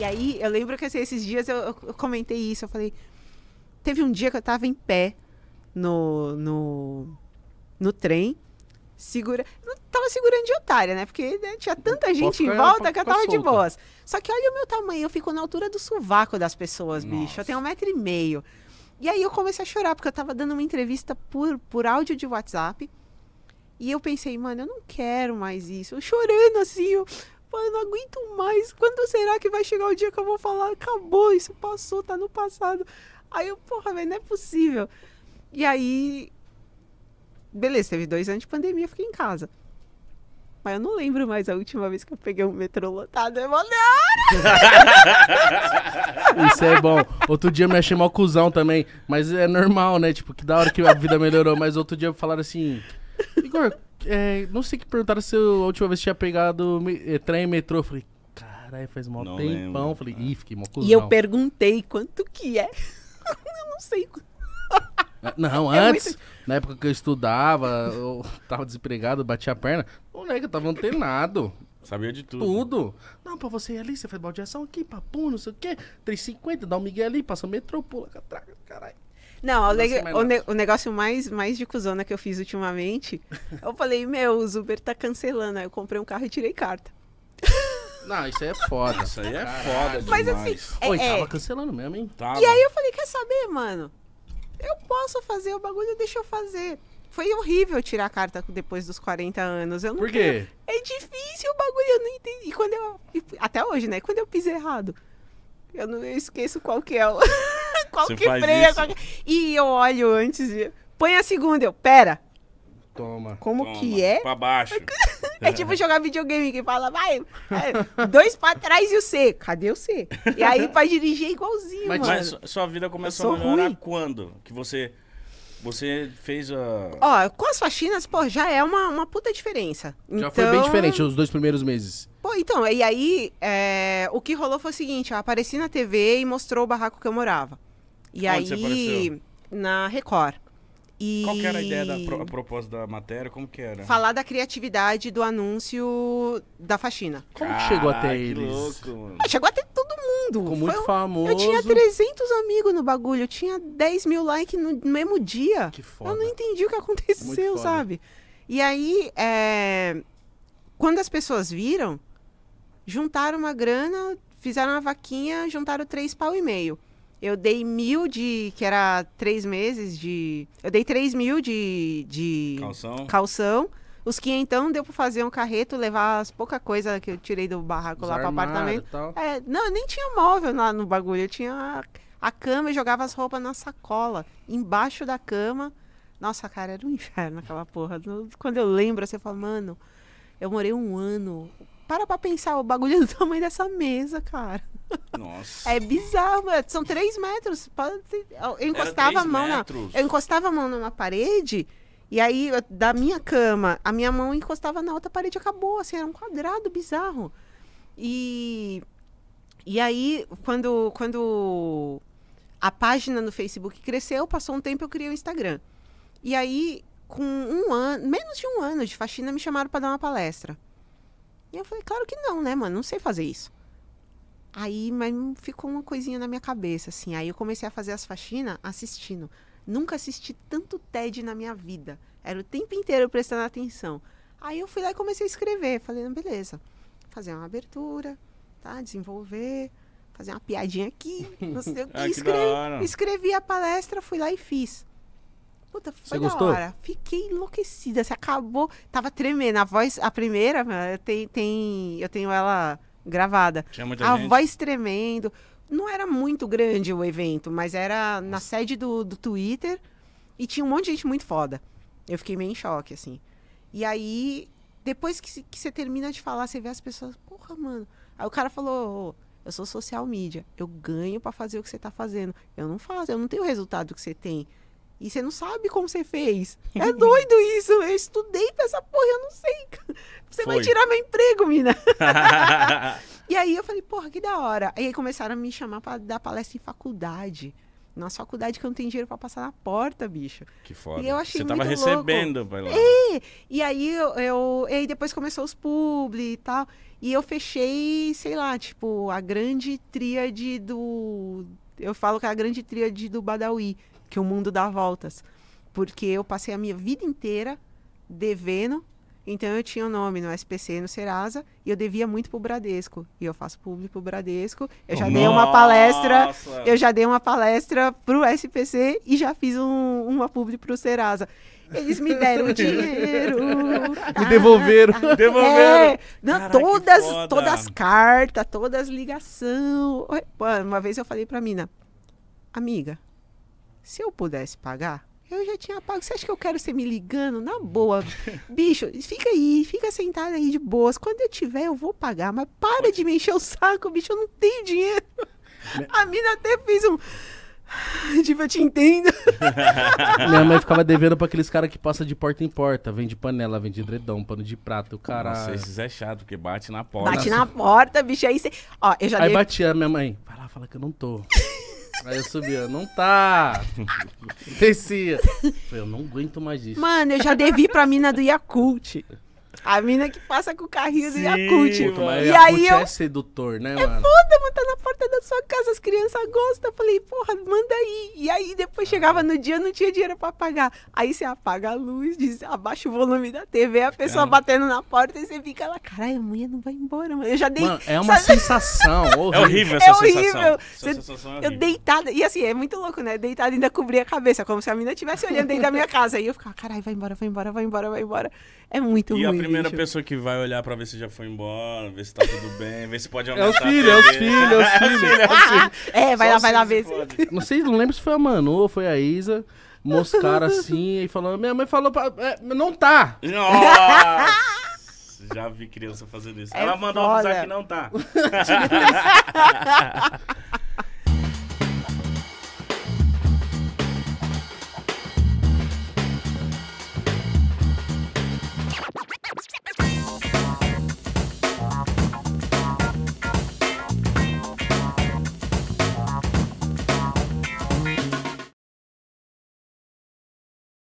E aí, eu lembro que assim, esses dias eu, eu, comentei isso. Eu falei. Teve um dia que eu tava em pé no, no, no trem, segura. Não tava segurando de otária, né? Porque né, tinha tanta gente em volta que eu tava solta. de boas. Só que olha o meu tamanho, eu fico na altura do sovaco das pessoas, Nossa. bicho. Eu tenho um metro e meio. E aí eu comecei a chorar, porque eu tava dando uma entrevista por, por áudio de WhatsApp. E eu pensei, mano, eu não quero mais isso. Eu chorando assim, eu, eu não aguento mais. Quando será que vai chegar o dia que eu vou falar? Acabou, isso passou, tá no passado. Aí eu, porra, velho, não é possível. E aí. Beleza, teve dois anos de pandemia, fiquei em casa. Mas eu não lembro mais a última vez que eu peguei um metrô lotado. É Isso é bom. Outro dia me achei mal cuzão também. Mas é normal, né? Tipo, que da hora que a vida melhorou. Mas outro dia falaram assim: Igor, é, não sei que perguntaram se a última vez tinha pegado me, eh, trem, metrô. Eu falei, caralho, faz mal não tempão. Lembro, falei, ih, fiquei mó E eu perguntei quanto que é. eu não sei Não, é antes, muito... na época que eu estudava, eu tava desempregado, batia a perna, moleque, eu tava antenado. Sabia de tudo. Tudo. Não, pra você ir ali, você faz baldeação aqui, papo, não sei o quê, 3,50, dá um migué ali, passa o metrô, pula, catraca, caralho. Não, o, leg... o, ne... o, negócio mais, mais de cuzona que eu fiz ultimamente, eu falei, meu, o Uber tá cancelando. Aí eu comprei um carro e tirei carta. Não, isso aí é foda. Isso aí é foda demais. Mas assim... É, Oi, é. tava é... cancelando mesmo, hein? Tava. E aí eu falei, quer saber, mano? Eu posso fazer o bagulho, deixa eu fazer. Foi horrível tirar a carta depois dos 40 anos. Eu não Por quê? É difícil o bagulho, eu não entendi. E quando eu... Até hoje, né? Quando eu pisei errado. Eu não eu esqueço qual que é o... qual Você que freia? Qual que... E eu olho antes de. Põe a segunda, eu, pera. Toma. Como toma, que é? Pra baixo. é tipo jogar videogame que fala, vai, dois pra trás e o C. Cadê o C? E aí pra dirigir é igualzinho, mas, mas sua vida começou a melhorar ruim. quando? Que você. Você fez a. Ó, com as faxinas, pô, já é uma, uma puta diferença. Já foi bem então, diferente os dois primeiros meses. Pô, então, e aí é, o que rolou foi o seguinte: eu apareci na TV e mostrou o barraco que eu morava. E Onde aí, na Record. E... Qual era a ideia da pro, a proposta da matéria? Como que era? Falar da criatividade do anúncio da faxina. Como que chegou ah, até eles? Louco, ah, chegou até todo mundo. Ficou muito Foi, famoso. Eu tinha 300 amigos no bagulho. Eu tinha 10 mil likes no mesmo dia. Que foda. Eu não entendi o que aconteceu, sabe? E aí, é... quando as pessoas viram, juntaram uma grana, fizeram uma vaquinha, juntaram três pau e meio eu dei mil de. que era três meses de. Eu dei três mil de. de calção. calção. Os que então deu pra fazer um carreto, levar as pouca coisa que eu tirei do barraco Os lá pro apartamento. É, não, eu nem tinha móvel lá no bagulho. Eu tinha a, a cama e jogava as roupas na sacola, embaixo da cama. Nossa, cara, era um inferno aquela porra. Quando eu lembro, você assim, fala, mano, eu morei um ano. Para pra pensar o bagulho do tamanho dessa mesa, cara. Nossa. É bizarro, é, são três metros. Pode... Eu encostava a mão metros. na. Eu encostava a mão numa parede. E aí, da minha cama, a minha mão encostava na outra parede, acabou, assim, era um quadrado bizarro. E, e aí, quando, quando a página no Facebook cresceu, passou um tempo, eu criei o um Instagram. E aí, com um ano, menos de um ano de faxina, me chamaram para dar uma palestra. E eu falei, claro que não, né, mano? Não sei fazer isso. Aí, mas ficou uma coisinha na minha cabeça, assim. Aí eu comecei a fazer as faxinas assistindo. Nunca assisti tanto TED na minha vida. Era o tempo inteiro prestando atenção. Aí eu fui lá e comecei a escrever. Falei, beleza, fazer uma abertura, tá? Desenvolver, fazer uma piadinha aqui, não sei o ah, que. que escrevi, escrevi a palestra, fui lá e fiz. Puta, foi Você da gostou? hora. Fiquei enlouquecida. Você acabou. Tava tremendo. A voz, a primeira, tem, tem, eu tenho ela gravada. Tinha muita a gente. voz tremendo. Não era muito grande o evento, mas era na sede do, do Twitter e tinha um monte de gente muito foda. Eu fiquei meio em choque, assim. E aí, depois que, que você termina de falar, você vê as pessoas, porra, mano. Aí o cara falou, eu sou social media, eu ganho para fazer o que você tá fazendo. Eu não faço, eu não tenho o resultado que você tem. E você não sabe como você fez. É doido isso. Eu estudei pra essa porra, eu não sei. Você Foi. vai tirar meu emprego, mina. e aí eu falei, porra, que da hora. E aí começaram a me chamar para dar palestra em faculdade. Na faculdade que eu não tenho dinheiro pra passar na porta, bicho. Que foda. E eu achei Você tava muito recebendo, vai lá. E, é. e aí eu, eu. E aí depois começou os publi e tal. E eu fechei, sei lá, tipo, a grande tríade do. Eu falo que é a grande tríade do Badawi, que é o mundo dá voltas. Porque eu passei a minha vida inteira devendo então eu tinha o um nome no SPC no Serasa e eu devia muito pro Bradesco. E eu faço público pro Bradesco. Eu já Nossa. dei uma palestra, eu já dei uma palestra pro SPC e já fiz um, uma público pro Serasa. Eles me deram o dinheiro. Me devolveram. Ah, ah, ah, devolveram. É, não, Caraca, todas, todas as cartas, todas as ligação. Uma vez eu falei pra mina, amiga, se eu pudesse pagar, eu já tinha pago. Você acha que eu quero ser me ligando? Na boa. Bicho, fica aí, fica sentado aí de boas. Quando eu tiver, eu vou pagar. Mas para Pode. de me encher o saco, bicho. Eu não tenho dinheiro. Né? A mina até fez um. Tipo, eu te entendo. Minha mãe ficava devendo pra aqueles caras que passa de porta em porta. Vende panela, vende edredom, pano de prato, caralho. Nossa, esses é chato, porque bate na porta. Bate na porta, bicho. Aí você... Ó, eu já Aí dei... batia minha mãe. Vai lá, fala que eu não tô. Aí eu subia, não tá. Descia. Eu falei, eu não aguento mais isso. Mano, eu já devi pra mina do Yakult. A mina que passa com o carrinho Sim, do Yakult. Puta, mas e Yakult aí é eu... é sedutor, né, é mano? É foda, mano da sua casa, as crianças gostam. Eu falei, porra, manda aí. E aí depois chegava no dia, não tinha dinheiro para pagar. Aí você apaga a luz, diz, abaixa o volume da TV, a pessoa Caramba. É. batendo na porta e você fica lá, caralho, a mulher não vai embora, mano. Eu já dei. Mano, é uma sabe? sensação horrível. É horrível essa é horrível. sensação. Você, essa sensação é, é horrível. Eu deitada, e assim, é muito louco, né? Deitada ainda cobria a cabeça, como se a mina estivesse olhando dentro da minha casa. E eu ficava, caralho, vai embora, vai embora, vai embora, vai embora. É muito e ruim. E a primeira pessoa que vai olhar para ver se já foi embora, ver se tá tudo bem, ver se pode aumentar. É os filhos, é os filhos, é os filhos. Assim, né? assim, é vai Só lá, vai lá assim ver. Não sei, não lembro se foi a Manu ou foi a Isa. Moscar assim e falando. Minha mãe falou pra. É, não tá! Já vi criança fazendo isso. É Ela mandou avisar que não tá.